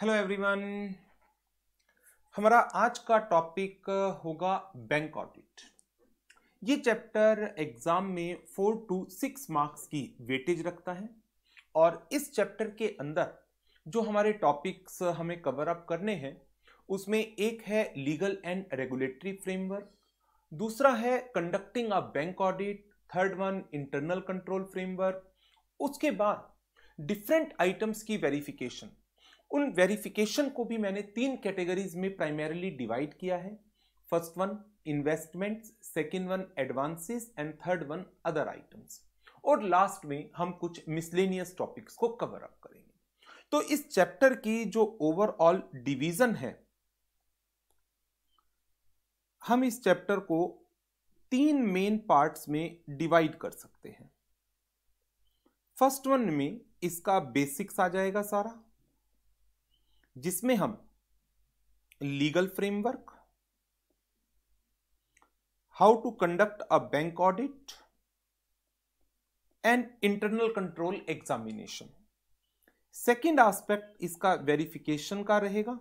Hello everyone हमारा आज का टॉपिक होगा बैंक ऑडिट ये चैप्टर एग्जाम में फोर टू सिक्स मार्क्स की वेटेज रखता है और इस चैप्टर के अंदर जो हमारे टॉपिक्स हमें कवर अप करने हैं उसमें एक है लीगल एंड रेगुलेटरी फ्रेमवर्क दूसरा है conducting a bank audit third one internal control framework उसके बाद डिफरेंट आइटम्स की वेरिफिकेशन उन वेरिफिकेशन को भी मैंने तीन कैटेगरीज में प्राइमरली डिवाइड किया है first one investment second one advances and third one other items और लास्ट में हम कुछ मिसलेनियस टॉपिक्स को कवर अप करेंगे तो इस चैप्टर की जो ओवरऑल डिवीजन है हम इस चैप्टर को तीन मेन पार्ट्स में डिवाइड कर सकते हैं फर्स्ट वन में इसका बेसिक्स आ जाएगा सारा जिसमें हम legal framework how to conduct a bank audit and internal control examination second aspect इसका वेरिफिकेशन का रहेगा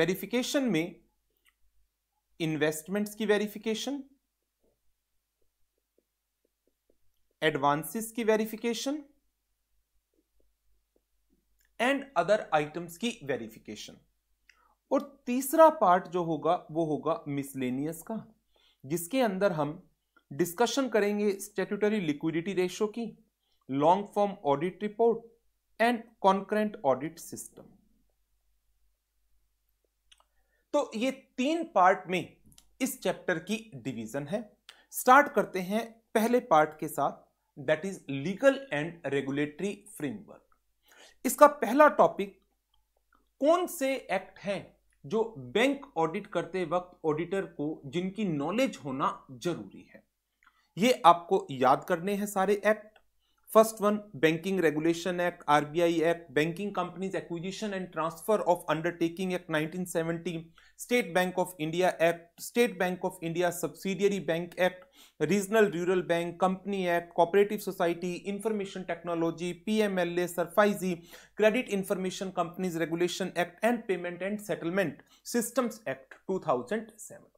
वेरिफिकेशन में इन्वेस्टमेंट्स की वेरिफिकेशन एडवांसेस की वेरिफिकेशन एंड अदर आइटम्स की वेरिफिकेशन और तीसरा पार्ट जो होगा वो होगा मिसलेनियस का जिसके अंदर हम डिस्कशन करेंगे स्टेट्यूटरी लिक्विडिटी रेशो की long form audit report and concurrent audit system तो ये तीन पार्ट में इस चैप्टर की डिवीजन है स्टार्ट करते हैं पहले पार्ट के साथ that is legal and regulatory framework इसका पहला टॉपिक कौन से एक्ट हैं जो बैंक ऑडिट करते वक्त ऑडिटर को जिनकी नॉलेज होना जरूरी है ये आपको याद करने हैं सारे act first one banking regulation act RBI act banking companies acquisition and transfer of undertaking act 1970 state bank of India act state bank of India subsidiary bank act regional rural bank company act cooperative society information technology PMLA SARFAESI credit information companies regulation act and payment and settlement systems act seven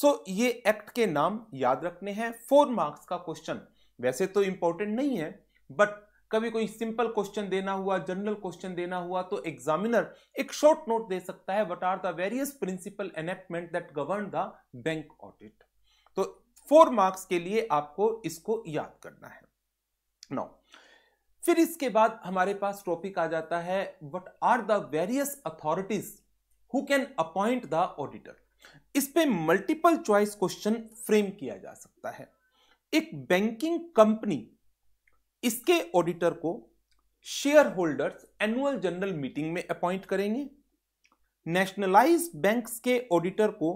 so ये act के नाम याद रखने हैं four marks का question वैसे तो important नहीं है बट कभी कोई सिंपल क्वेश्चन देना हुआ जनरल क्वेश्चन देना हुआ तो एग्जामिनर एक शॉर्ट नोट दे सकता है what are the various principal enactment that govern the bank audit तो फोर मार्क्स के लिए आपको इसको याद करना है नौ फिर इसके बाद हमारे पास टॉपिक आ जाता है what are the various authorities who can appoint the auditor इस पे मल्टीपल चॉइस क्वेश्चन फ्रेम किया जा सकता है एक बैंकिंग कंपनी इसके ऑडिटर को shareholders annual general meeting में अपॉइंट करेंगे नेशनलाइज बैंक्स के ऑडिटर को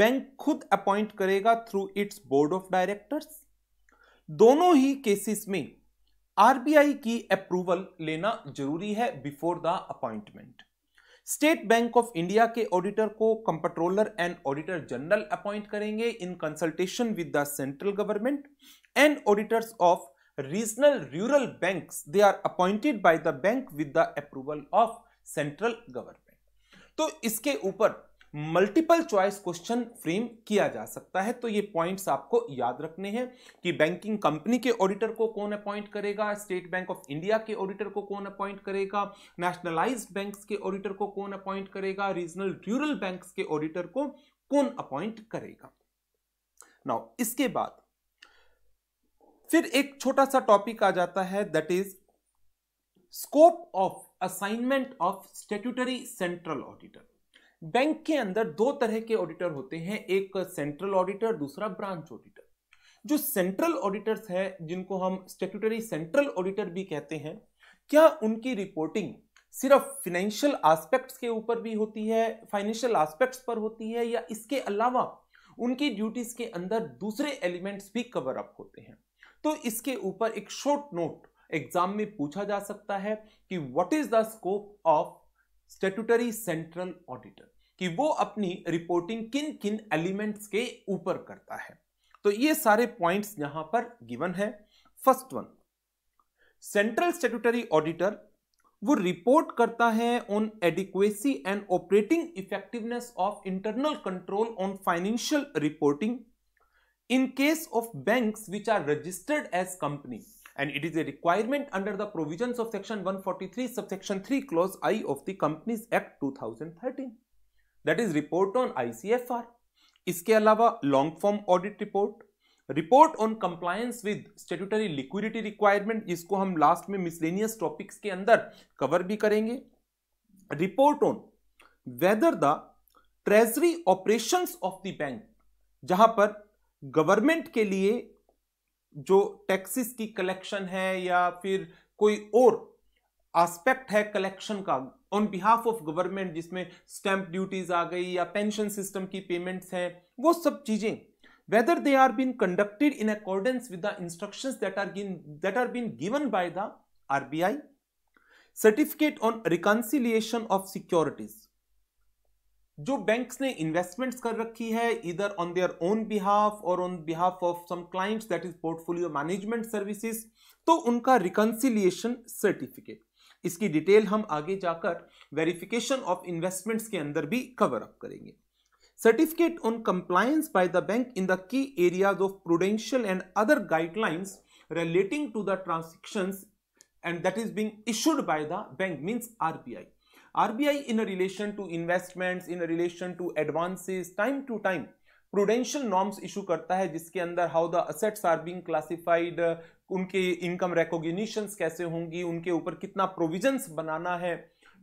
बैंक खुद अपॉइंट करेगा through its board of directors दोनों ही केसेस में आरबीआई की अप्रूवल लेना जरूरी है before the appointment state bank of India के ऑडिटर को comptroller and auditor general appoint करेंगे in consultation with the central government and auditors of regional rural bank they are appointed by the bank with the approval of central government तो इसके ऊपर multiple choice question frame किया जा सकता है तो ये पॉइंट्स आपको याद रखने हैं कि बैंकिंग कंपनी के ऑडिटर को कौन अपॉइंट करेगा स्टेट बैंक ऑफ इंडिया के ऑडिटर को कौन अपॉइंट करेगा नेशनलाइज बैंक्स के ऑडिटर को कौन अपॉइंट करेगा रीजनल रूरल बैंक्स के ऑडिटर को कौन अपॉइंट करेगा नाउ इसके बाद फिर एक छोटा सा टॉपिक आ जाता है that is scope of assignment of statutory central auditor bank के अंदर दो तरह के ऑडिटर होते हैं एक सेंट्रल ऑडिटर दूसरा ब्रांच ऑडिटर जो सेंट्रल ऑडिटर्स है जिनको हम स्टेट्यूटरी सेंट्रल ऑडिटर भी कहते हैं क्या उनकी रिपोर्टिंग सिर्फ फिनेंशियल एस्पेक्ट्स के ऊपर भी होती है फाइनेंशियल एस्पेक्ट्स पर होती है या इसके अलावा उनकी ड्यूटीज के अंदर दूसरे एलिमेंट्स भी कवर अप होते हैं तो इसके ऊपर एक शॉर्ट नोट एग्जाम में पूछा जा सकता है कि what is the scope of statutory central auditor कि वो अपनी रिपोर्टिंग किन किन एलिमेंट्स के ऊपर करता है तो ये सारे पॉइंट्स यहां पर गिवन है first one central statutory auditor वो रिपोर्ट करता है on adequacy and operating effectiveness of internal control on financial reporting in case of bank which are registered as company and it is a requirement under the provision of section one forty three subsection three clause I of the companies that is report on ICFR इसके अलावा long form audit report report on compliance with statutory liquidity requirement इसको हम last में miscellaneous topics के अंदर cover भी करेंगे report on whether the treasury operations of the bank जहां पर गवर्नमेंट के लिए जो टैक्सेस की कलेक्शन है या फिर कोई और एस्पेक्ट है कलेक्शन का ऑन बिहाफ ऑफ गवर्नमेंट जिसमें स्टैंप ड्यूटीज आ गई या पेंशन सिस्टम की पेमेंट्स हैं वो सब चीजें whether they are been conducted in accordance with the instruction that are given that are being given by the RBI certificate on reconciliation of जो बैंक्स ने इन्वेस्टमेंट्स कर रखी है इधर ऑन देयर ओन बिहाफ और on behalf of some clients that is portfolio management services तो उनका reconciliation certificate इसकी डिटेल हम आगे जाकर वेरिफिकेशन ऑफ इन्वेस्टमेंट्स के अंदर भी कवर अप करेंगे certificate on compliance by the bank in the key areas of prudential and other guidelines relating to the transaction and that is being issued by the bank means are RBI in a relation to investments, in a relation to advances, time to time, prudential norms issue करता है जिसके अंदर how the assets are being classified, उनके income recognition कैसे होंगी उनके ऊपर कितना प्रोविजन बनाना है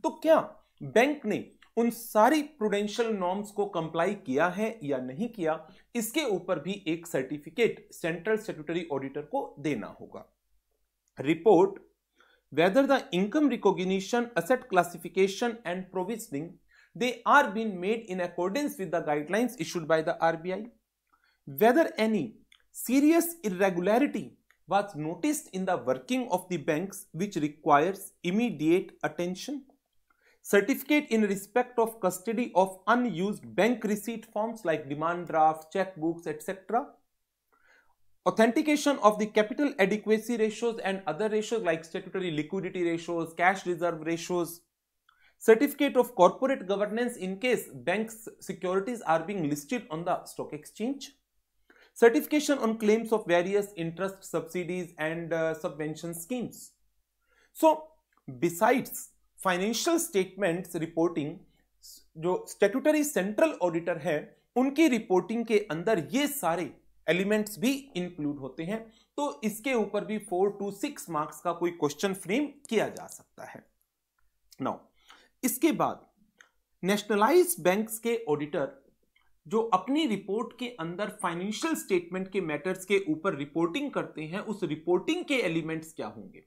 तो क्या बैंक ने उन सारी प्रोडेंशियल नॉर्म्स को कंप्लाई किया है या नहीं किया इसके ऊपर भी एक सर्टिफिकेट सेंट्रल सेक्रेटरी ऑडिटर को देना होगा report whether the income recognition asset classification and provisioning they are been made in accordance with the guidelines issued by the RBI whether any serious irregularity was noticed in the working of the banks which requires immediate attention. Certificate in respect of custody of unused bank receipt forms like demand draft, checkbooks, etc. Authentication of the capital adequacy ratios and other ratios like statutory liquidity ratios, cash reserve ratios. Certificate of corporate governance in case banks securities are being listed on the stock exchange certification on claims of various interest subsidies and uh, subvention schemes. So, besides financial statements reporting जो statutory central auditor है उनकी reporting के अंदर ये सारे elements भी include होते हैं तो इसके ऊपर भी फोर टू सिक्स मार्क्स का कोई क्वेश्चन फ्रेम किया जा सकता है नाउ इसके बाद नेशनलाइज बैंक्स के ऑडिटर जो अपनी रिपोर्ट के अंदर फाइनेंशियल स्टेटमेंट के मैटर्स के ऊपर रिपोर्टिंग करते हैं उस रिपोर्टिंग के एलिमेंट्स क्या होंगे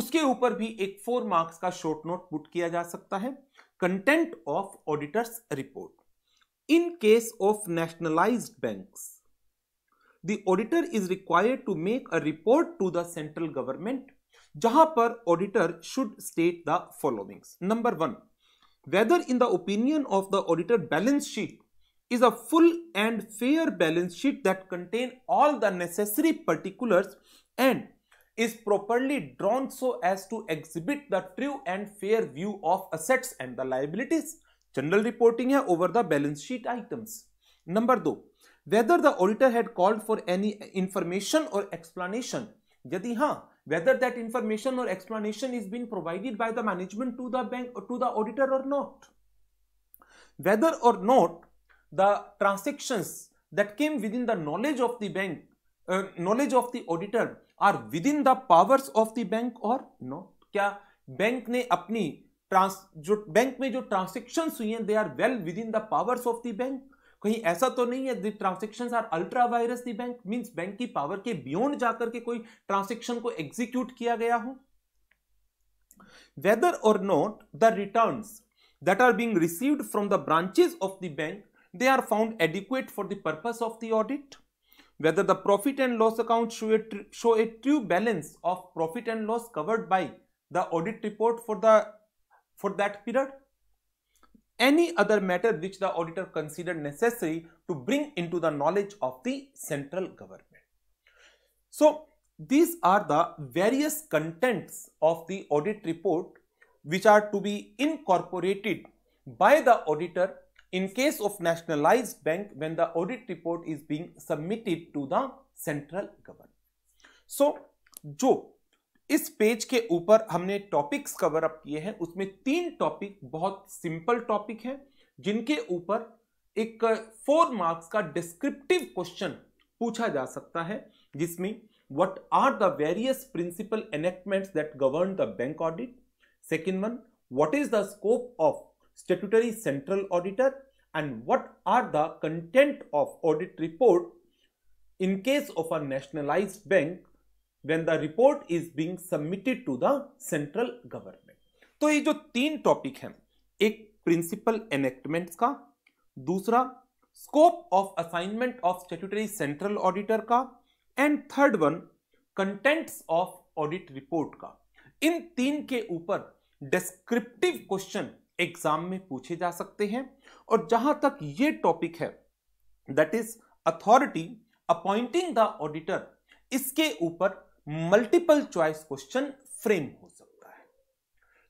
उसके ऊपर भी एक फोर मार्क्स का शॉर्ट नोट पुट किया जा सकता है content of auditors report in case of nationalise bank the auditor is required to make a report to the central government जहां पर auditor should state the followings number one whether in the opinion of the auditor balance sheet is a full and fair balance sheet that contain all the necessary particulars and is properly drawn so as to exhibit the true and fair view of assets and the liabilities. General reporting है over the balance sheet items. Number two, whether the auditor had called for any information or explanation. यदि हाँ whether that information or explanation is being provided by the management to the bank or to the auditor or not. Whether or not the transactions that came within the knowledge of the bank, uh, knowledge of the auditor are within the powers of the bank or not? kya bank ne apni trans जो bank में जो transaction हुई हैं they are well within the powers of the bank कहीं ऐसा तो नहीं है the transaction are ultra vires the bank means bank की पावर के बियॉन्ड जाकर के कोई ट्रांसेक्शन को एग्जीक्यूट किया गया हो whether or not the return that are being received from the branches of the bank they are found adequate for the purpose of the audit. Whether the profit and loss account show a, show a true balance of profit and loss covered by the audit report for, the, for that period. Any other matter which the auditor considered necessary to bring into the knowledge of the central government. So, these are the various contents of the audit report which are to be incorporated by the auditor in case of nationalized bank when the audit report is being submitted to the central government so jo इस page के ऊपर हमने topics cover up किए हैं उसमें तीन topic बहुत simple topic हैं जिनके ऊपर एक फोर मार्क्स का डिस्क्रिप्टिव क्वेश्चन पूछा जा सकता है जिसमें what are the various principal enactments that govern the bank audit second one what is the scope of statutory central auditor and what are the content of audit report in case of a nationalized bank when the report is being submitted to the central government. तो ये जो तीन topic हैं एक principal enactments का दूसरा scope of assignment of statutory central auditor का and third one contents of audit report का इन तीन के ऊपर डिस्क्रिप्टिव क्वेश्चन एग्जाम में पूछे जा सकते हैं और जहां तक ये टॉपिक है that is authority appointing the auditor इसके ऊपर मल्टीपल चॉइस क्वेश्चन फ्रेम हो सकता है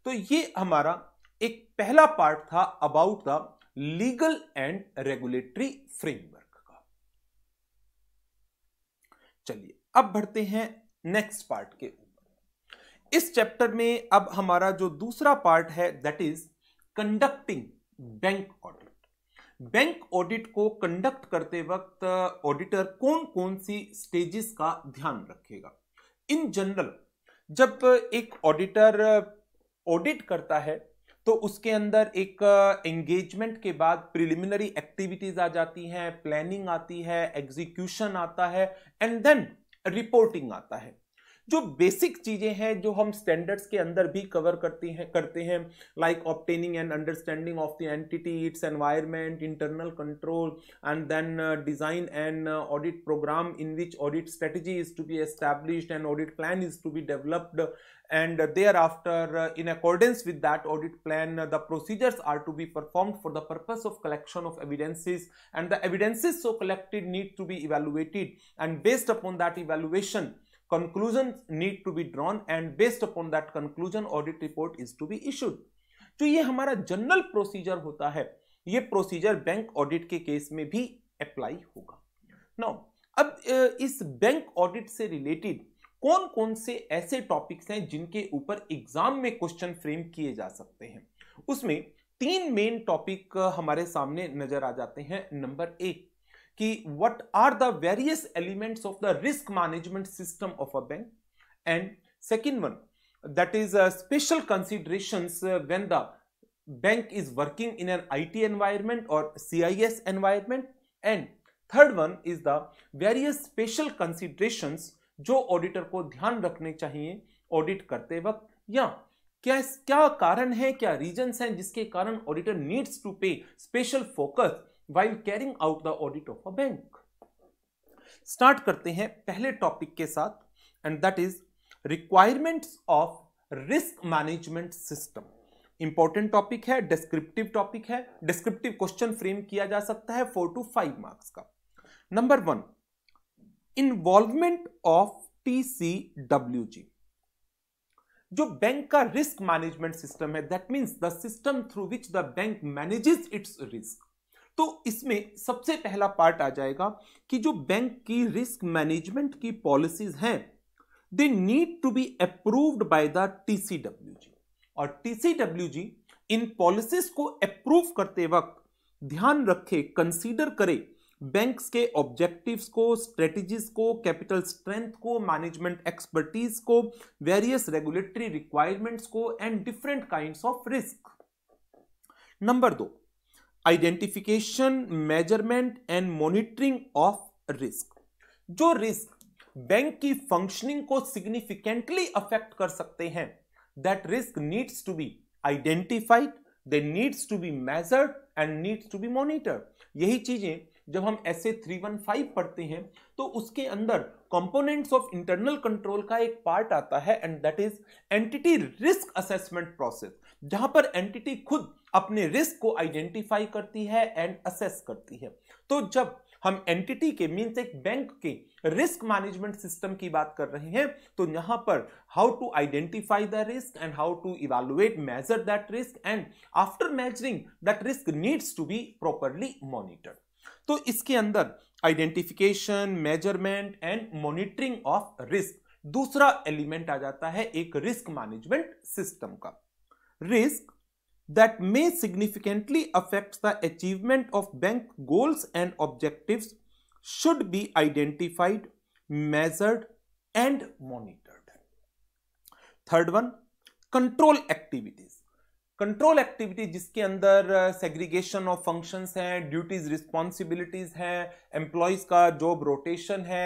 तो ये हमारा एक पहला पार्ट था about the legal and regulatory framework का चलिए अब बढ़ते हैं नेक्स्ट पार्ट के ऊपर इस चैप्टर में अब हमारा जो दूसरा पार्ट है that is conducting bank audit bank audit को कंडक्ट करते वक्त ऑडिटर कौन कौन सी स्टेजेस का ध्यान रखेगा इन जनरल जब एक ऑडिटर ऑडिट करता है तो उसके अंदर एक एंगेजमेंट के बाद प्रिलिमिनरी एक्टिविटीज आ जाती हैं प्लानिंग आती है एग्जीक्यूशन आता है एंड देन रिपोर्टिंग आता है जो बेसिक चीजें हैं जो हम स्टैंडर्ड्स के अंदर भी कवर करते हैं करते हैं like obtaining and understanding of the entity its environment internal control and then design and audit programme in which audit strategy is to be establish and audit plan is to be developed and they are after in accordance with that audit plan the procedures are to be perform for the purpose of collection of evidences and the evidences so collected need to be evaluated and based upon that evaluation conclusion need to be drawn and based upon that conclusion audit report is to be issued जो तो ये हमारा general procedure होता है ये procedure bank audit के case में भी अप्लाई होगा नाउ अब इस बैंक ऑडिट से रिलेटेड कौन कौन से ऐसे टॉपिक्स हैं जिनके ऊपर एग्जाम में क्वेश्चन फ्रेम किए जा सकते हैं उसमें तीन मेन टॉपिक हमारे सामने नजर आ जाते हैं नंबर एक कि what are the various elements of the risk management system of a bank and second one that is special consideration when the bank is working in an I T environment or C I S environment and third one is the various special consideration जो auditor को ध्यान रखने चाहिए audit करते वक्त या क्या क्या कारण है क्या रीजन्स हैं जिसके कारण auditor needs to pay special focus while carrying out the audit of a bank start करते हैं पहले टॉपिक के साथ and that is requirements of risk management system important topic है डिस्क्रिप्टिव टॉपिक है डिस्क्रिप्टिव क्वेश्चन फ्रेम किया जा सकता है फोर टू फाइव मार्क्स का number one involvement of TCWG जो बैंक का रिस्क मैनेजमेंट सिस्टम है that means the system through which the bank manages its risk तो इसमें सबसे पहला पार्ट आ जाएगा कि जो बैंक की रिस्क मैनेजमेंट की पॉलिसीज हैं they need to be approved by the TCWG और टीसीडब्ल्यूजी इन पॉलिसीज को अप्रूव करते वक्त ध्यान रखे कंसीडर करे बैंक्स के ऑब्जेक्टिव्स को स्ट्रेटजीज को कैपिटल स्ट्रेंथ को मैनेजमेंट एक्सपर्टीज को वेरियस रेगुलेटरी रिक्वायरमेंट्स को and different kinds of risk number दो identification measurement and monitoring of risk जो रिस्क बैंक की फंक्शनिंग को सिग्निफिकेंटली अफेक्ट कर सकते हैं that risk needs to be identified they needs to be measured and needs to be monitor यही चीजें जब हम S A three one five पढ़ते हैं तो उसके अंदर कंपोनेंट्स ऑफ इंटरनल कंट्रोल का एक पार्ट आता है and that is entity risk assessment process जहां पर एंटिटी खुद अपने रिस्क को आइडेंटिफाई करती है एंड असेस करती है तो जब हम एंटिटी के मीन्स एक बैंक के रिस्क मैनेजमेंट सिस्टम की बात कर रहे हैं तो यहां पर how to identify the risk and how to evaluate measure that risk and after measuring that risk needs to be properly monitored तो इसके अंदर identification measurement and monitoring of risk दूसरा एलिमेंट आ जाता है एक रिस्क मैनेजमेंट सिस्टम का risk that may significantly affect the achievement of bank goals and objective should be identified measured and monitored third one control activities control activity जिसके अंदर segregation of functions हैं duties responsibilities हैं employees का job rotation है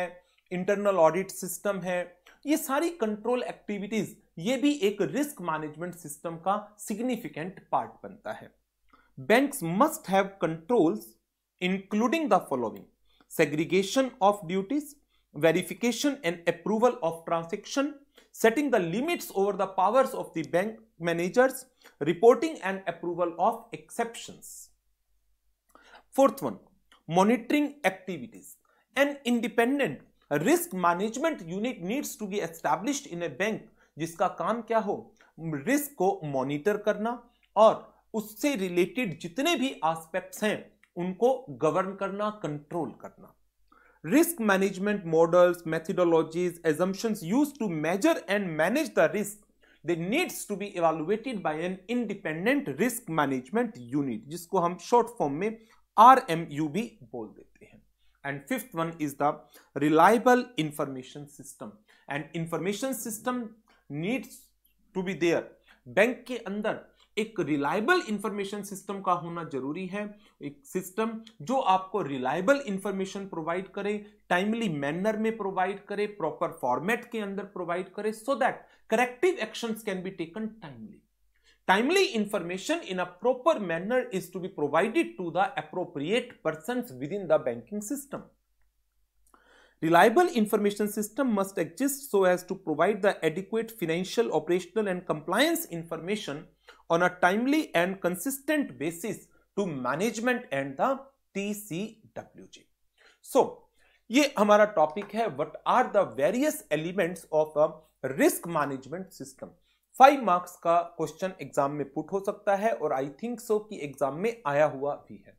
internal audit system है ये सारी control activities ये भी एक रिस्क मैनेजमेंट सिस्टम का सिग्निफिकेंट पार्ट बनता है banks must have controls including the following segregation of duties verification and approval of transaction setting the limits over the powers of the bank managers reporting and approval of exception fourth one monitoring activities An independent risk management unit needs to be established in a bank जिसका काम क्या हो risk को monitor करना और उससे related जितने भी एस्पेक्ट्स हैं उनको गवर्न करना कंट्रोल करना risk management models methodologies assumptions use to measure and manage the risk they needs to be evaluated by an independent risk management unit जिसको हम शॉर्ट फॉर्म में आर एम यू भी बोल देते हैं and fifth one is the reliable information system and information system needs to be there bank के अंदर एक रिलायबल इंफॉर्मेशन सिस्टम का होना जरूरी है एक सिस्टम जो आपको रिलायबल इंफॉर्मेशन प्रोवाइड करे टाइमली मैनर में प्रोवाइड करे प्रॉपर फॉर्मेट के अंदर प्रोवाइड करे so that corrective actions can be taken timely timely information in a proper manner is to be provided to the appropriate person within the banking system reliable information system must exist so as to provide the adequate financial operational and compliance information on a timely and consistent basis to management and the TCWG. So, ये हमारा topic है what are the various elements of a risk management system five marks का question exam में put हो सकता है और I think so कि एग्जाम में आया हुआ भी है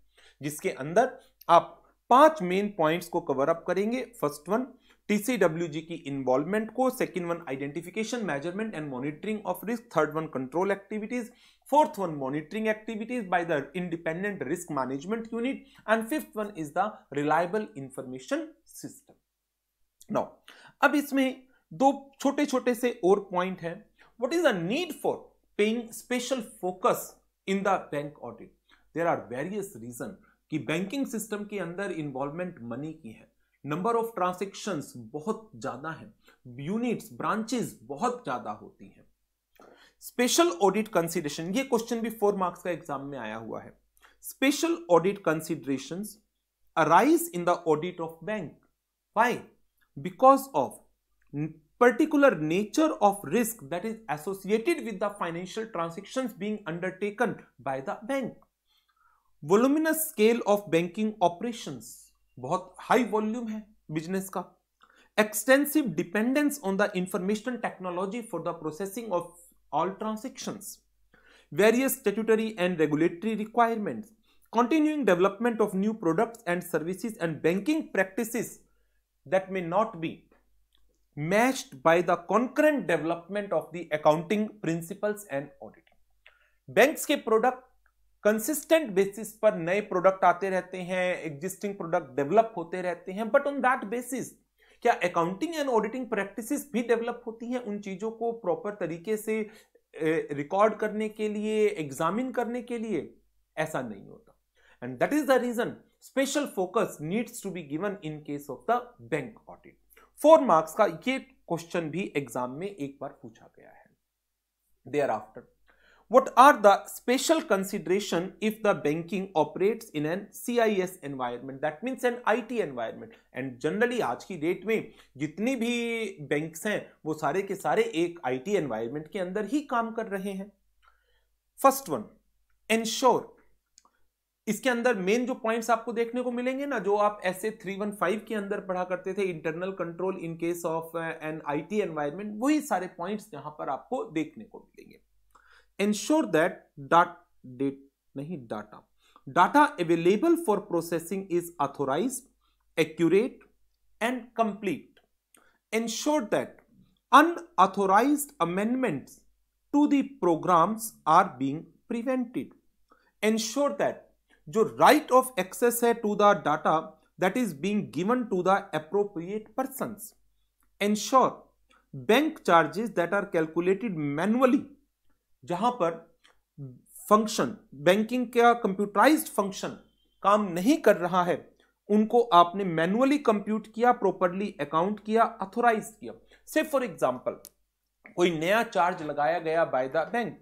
जिसके अंदर आप पांच मेन पॉइंट्स को कवर अप करेंगे फर्स्ट वन टीसीडब्ल्यूजी की इन्वॉल्वमेंट को second one identification measurement and monitoring of risk third one control activities fourth one monitoring activities by the independent risk management unit and fifth one is the reliable information system now अब इसमें दो छोटे छोटे से और point है what is the need for paying special focus in the bank audit there are various reason कि banking system के अंदर इन्वॉल्वमेंट मनी की है नंबर ऑफ ट्रांसेक्शंस बहुत ज्यादा है यूनिट्स ब्रांचेस बहुत ज्यादा होती है स्पेशल ऑडिट कंसिडरेशन ये क्वेश्चन भी फोर मार्क्स का एग्जाम में आया हुआ है special audit consideration arise in the audit of bank why because of particular nature of risk that is associated with the financial transaction being undertaken by the bank voluminous scale of banking operation बहुत high volume है business का extensive dependence on the information technology for the processing of all transaction various स्टेटरी and regulatory requirement continuing development of new product and services and banking practice that may not be matched by the concurrent development of the accounting principles and audit banks के product consistent basis पर नए product आते रहते हैं existing product develop होते रहते हैं but on that basis क्या अकाउंटिंग एंड ऑडिटिंग प्रैक्टिसेस भी डेवलप होती हैं उन चीज़ों को प्रॉपर तरीके से रिकॉर्ड करने के लिए एग्जामिन करने के लिए ऐसा नहीं होता and that is the reason special focus needs to be given in case of the bank audit four marks का ये क्वेश्चन भी एग्जाम में एक बार पूछा गया है thereafter What are the special consideration if the banking operates in an CIS environment that means an IT environment and generally आज की डेट में जितनी भी banks हैं वो सारे के सारे एक IT environment के अंदर ही काम कर रहे हैं फर्स्ट वन एनश्योर इसके अंदर मेन जो पॉइंट्स आपको देखने को मिलेंगे ना जो आप ऐसे 315 के अंदर पढ़ा करते थे internal control in case of an IT environment वही सारे पॉइंट्स यहां पर आपको देखने को मिलेंगे ensure that that date data data available for processing is authorized accurate and complete ensure that unauthorized amendments to the programs are being prevented ensure that जो right of access to the data that is being given to the appropriate persons ensure bank charges that are calculated manually जहां पर function banking का computerised function काम नहीं कर रहा है उनको आपने मैनुअली कंप्यूट किया प्रॉपरली अकाउंट किया अथोराइज किया से फॉर एग्जाम्पल कोई नया चार्ज लगाया गया by the bank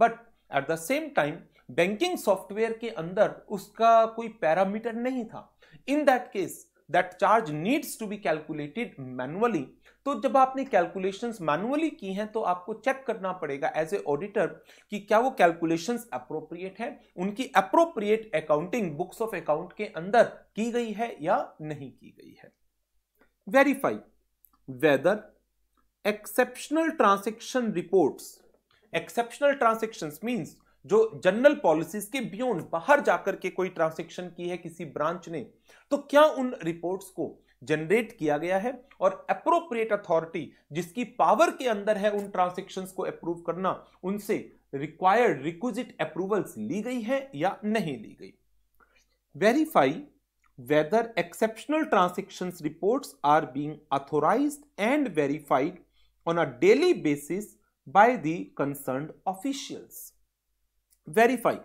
but at the same time banking software के अंदर उसका कोई पैरामीटर नहीं था in that case that charge needs to be calculated manually तो जब आपने कैलकुलेशंस मैनुअली की हैं तो आपको चेक करना पड़ेगा एज ए ऑडिटर कि क्या वो कैलकुलेशंस अप्रोप्रिएट है उनकी appropriate accounting books of account के अंदर की गई है या नहीं की गई है verify whether exceptional transaction reports exceptional transaction means जो जनरल पॉलिसीज के बियॉन्ड बाहर जाकर के कोई ट्रांजेक्शन की है किसी ब्रांच ने तो क्या उन रिपोर्ट्स को जनरेट किया गया है और अप्रोप्रिएट अथॉरिटी जिसकी पावर के अंदर है उन ट्रांजेक्शन को अप्रूव करना उनसे रिक्वायर्ड रिक्विजिट अप्रूवल्स ली गई है या नहीं ली गई verify whether exceptional transaction report are being authorise and verified on a daily basis by the concern officials verify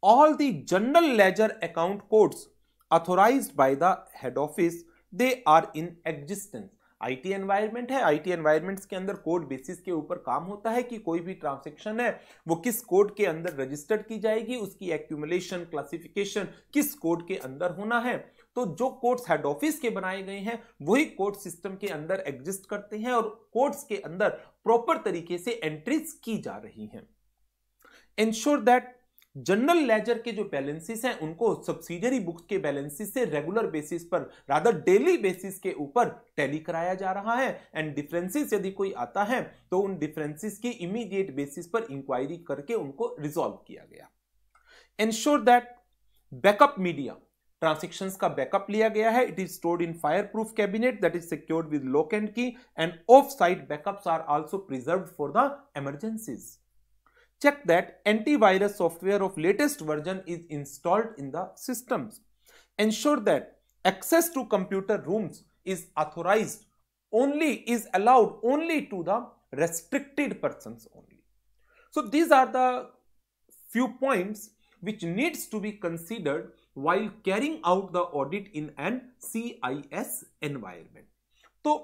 all the general ledger account codes authorized by the head office they are in existence IT environment है IT environments के अंदर code basis के ऊपर काम होता है कि कोई भी transaction है वो किस code के अंदर registered की जाएगी उसकी accumulation classification किस code के अंदर होना है तो जो कोड्स हेड ऑफिस के बनाए गए हैं वही कोड सिस्टम के अंदर एग्जिस्ट करते हैं और कोड्स के अंदर प्रॉपर तरीके से एंट्रीज की जा रही हैं इंश्योर दैट जनरल लेजर के जो बैलेंसेस हैं उनको सब्सिडरी बुक्स के बैलेंसेस से रेगुलर बेसिस पर रादर डेली बेसिस के ऊपर टैली कराया जा रहा है एंड डिफरेंसेस यदि कोई आता है तो उन डिफरेंसेस की इमीडिएट बेसिस पर इंक्वायरी करके उनको रिजॉल्व किया गया ensure that backup media transaction का बैकअप लिया गया है it is stored in fire proof cabinet that is secured with lock and key and off side backup are also preserve for the emergencies check that antivirus software of latest version is installed in the systems. Ensure that access to computer rooms is authorized only is allowed only to the restricted persons only. So these are the few points which needs to be considered while carrying out the audit in an CIS environment. So,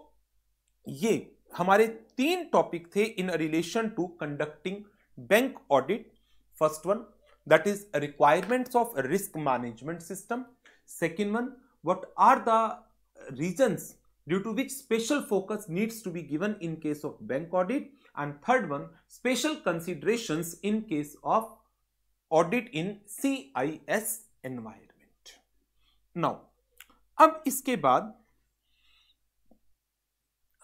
ये हमारे तीन topic थे in relation to conducting. bank audit first one that is requirements of risk management system second one what are the reasons due to which special focus needs to be given in case of bank audit and third one special considerations in case of audit in CIS environment now अब इसके बाद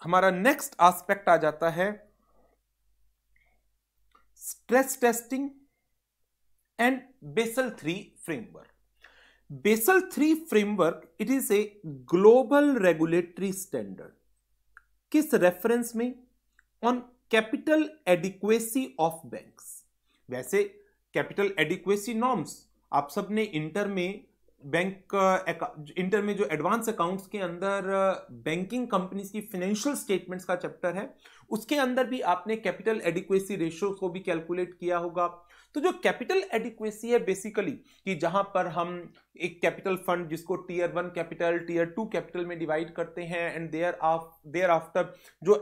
हमारा next aspect आ जाता है stress testing and Basel three framework Basel three framework it is a global regulatory standard किस reference में on capital adequacy of banks वैसे कैपिटल एडिक्वेसी नॉर्म्स आप सबने इंटर में बैंक इंटर uh, में जो एडवांस अकाउंट्स के अंदर बैंकिंग uh, कंपनीज की फाइनेंशियल स्टेटमेंट्स का चैप्टर है उसके अंदर भी आपने कैपिटल एडिक्वेसी रेशियो को भी कैलकुलेट किया होगा तो जो कैपिटल एडिक्वेसी है बेसिकली कि जहां पर हम एक कैपिटल फंड जिसको tier one capital tier two capital में डिवाइड करते हैं and there of thereafter जो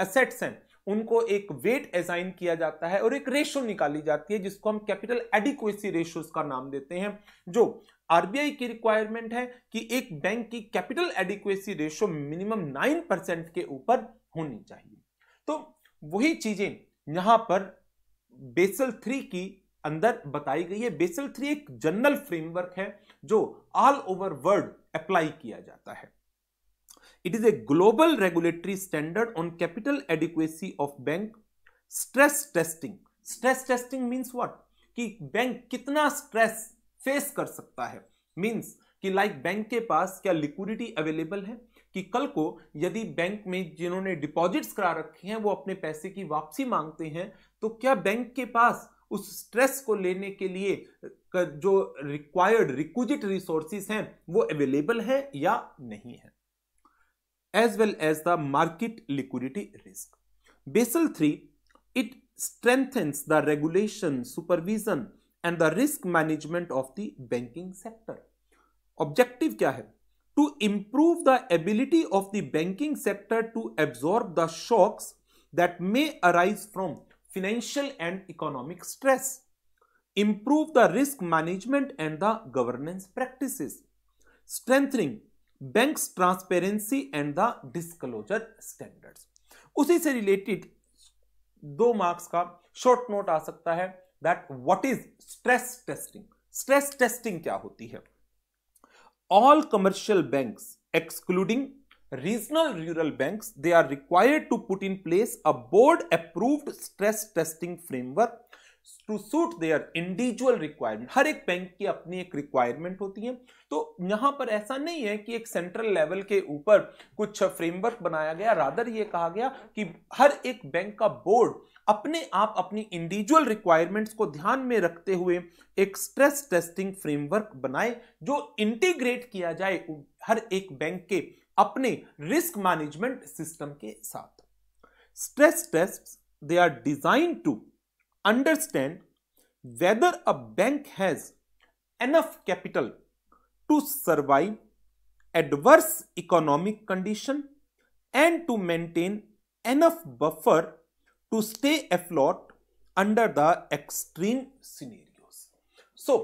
एसेट्स हैं उनको एक वेट असाइन किया जाता है और एक रेशो निकाली जाती है जिसको हम कैपिटल एडिक्वेसी रेशोस का नाम देते हैं जो आरबीआई की रिक्वायरमेंट है कि एक बैंक की capital adequacy ratio minimum nine percent के ऊपर होनी चाहिए तो वही चीजें यहां पर बेसल थ्री की अंदर बताई गई है बेसल थ्री एक जनरल फ्रेमवर्क है जो ऑल ओवर वर्ल्ड अप्लाई किया जाता है it is a global regulatory standard on capital adequacy of bank stress testing stress testing means what कि बैंक कितना स्ट्रेस फेस कर सकता है मीन्स कि लाइक बैंक के पास क्या लिक्विडिटी अवेलेबल है कि कल को यदि बैंक में जिन्होंने डिपॉजिट्स करा रखे हैं वो अपने पैसे की वापसी मांगते हैं तो क्या बैंक के पास उस स्ट्रेस को लेने के लिए जो रिक्वायर्ड रिक्विजिट रिसोर्सिस हैं वो अवेलेबल है या नहीं है as well as the market liquidity risk Basel three it strengthens the regulation supervision and the risk management of the banking sector objective क्या है to improve the ability of the banking sector to absorb the shocks that may arise from financial and economic stress improve the risk management and the governance practice strengthening bank transparency and the disclosure standard उसी से related दो marks का short note आ सकता है that what is stress testing stress testing क्या होती है all commercial bank excluding regional rural bank they are required to put in place a board approved stress testing framework to suit their individual requirement हर एक bank की अपनी एक requirement होती है तो यहां पर ऐसा नहीं है कि एक सेंट्रल लेवल के ऊपर कुछ फ्रेमवर्क बनाया गया रादर ये कहा गया कि हर एक बैंक का बोर्ड अपने आप अपनी इंडिविजुअल रिक्वायरमेंट्स को ध्यान में रखते हुए एक स्ट्रेस टेस्टिंग फ्रेमवर्क बनाए जो इंटीग्रेट किया जाए हर एक बैंक के अपने रिस्क मैनेजमेंट सिस्टम के साथ stress test they are design to understand whether a bank has enough capital to survive adverse economic condition and to maintain enough buffer to stay afloat under the extreme scenarios. So,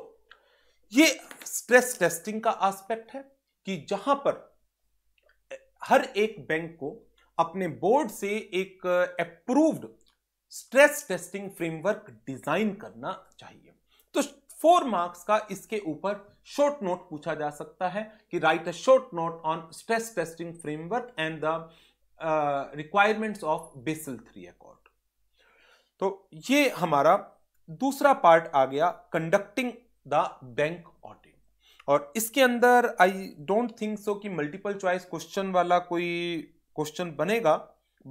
ये stress testing का aspect है कि जहां पर हर एक bank को अपने board से एक approved stress testing framework design करना चाहिए तो फोर मार्क्स का इसके ऊपर शॉर्ट नोट पूछा जा सकता है कि write a short note on stress testing framework and the requirements of Basel three accord तो ये हमारा दूसरा पार्ट आ गया कंडक्टिंग द बैंक ऑडिट और इसके अंदर आई डोंट थिंक सो कि मल्टीपल चॉइस क्वेश्चन वाला कोई क्वेश्चन बनेगा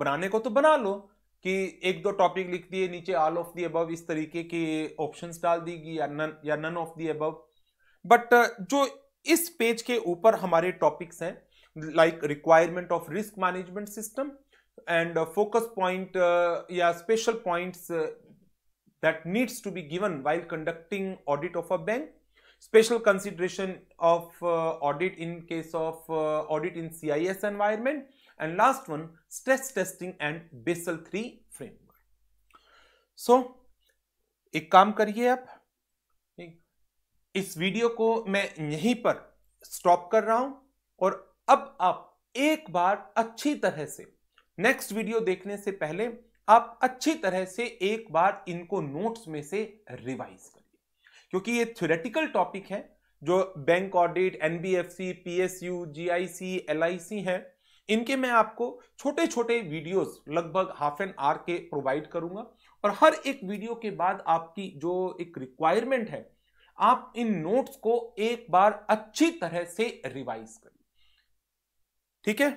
बनाने को तो बना लो कि एक दो टॉपिक लिख दिए नीचे ऑल ऑफ दी अबव इस तरीके के ऑप्शंस डाल दी या नन या none of the above but जो इस पेज के ऊपर हमारे टॉपिक्स हैं like requirement of risk management system and focus point या special points that needs to be given while conducting audit of a bank special consideration of audit in case of audit in C I S environment and last one stress testing and basel 3 framework so ek kaam kariye aap इस video को मैं यहीं पर stop कर रहा हूं और अब आप एक बार अच्छी तरह से नेक्स्ट वीडियो देखने से पहले आप अच्छी तरह से एक बार इनको नोट्स में से रिवाइज करिए क्योंकि ये थ्योरेटिकल टॉपिक है जो bank audit NBFC PSU GIC LIC आई हैं इनके मैं आपको छोटे छोटे वीडियोस लगभग हाफ एन आवर के प्रोवाइड करूंगा और हर एक वीडियो के बाद आपकी जो एक रिक्वायरमेंट है आप इन नोट्स को एक बार अच्छी तरह से रिवाइज करें ठीक है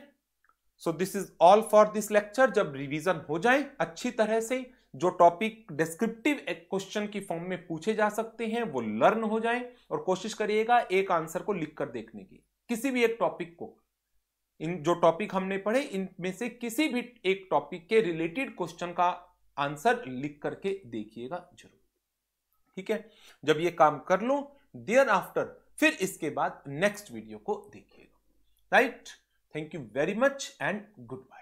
so this is all for this lecture जब रिवीजन हो जाए अच्छी तरह से जो टॉपिक डिस्क्रिप्टिव क्वेश्चन की फॉर्म में पूछे जा सकते हैं वो लर्न हो जाए और कोशिश करिएगा एक आंसर को लिख कर देखने की किसी भी एक टॉपिक को इन जो टॉपिक हमने पढ़े इनमें से किसी भी एक टॉपिक के रिलेटेड क्वेश्चन का आंसर लिख करके देखिएगा जरूर ठीक है जब ये काम कर लो देयर आफ्टर फिर इसके बाद नेक्स्ट वीडियो को देखिएगा right thank you very much and good bye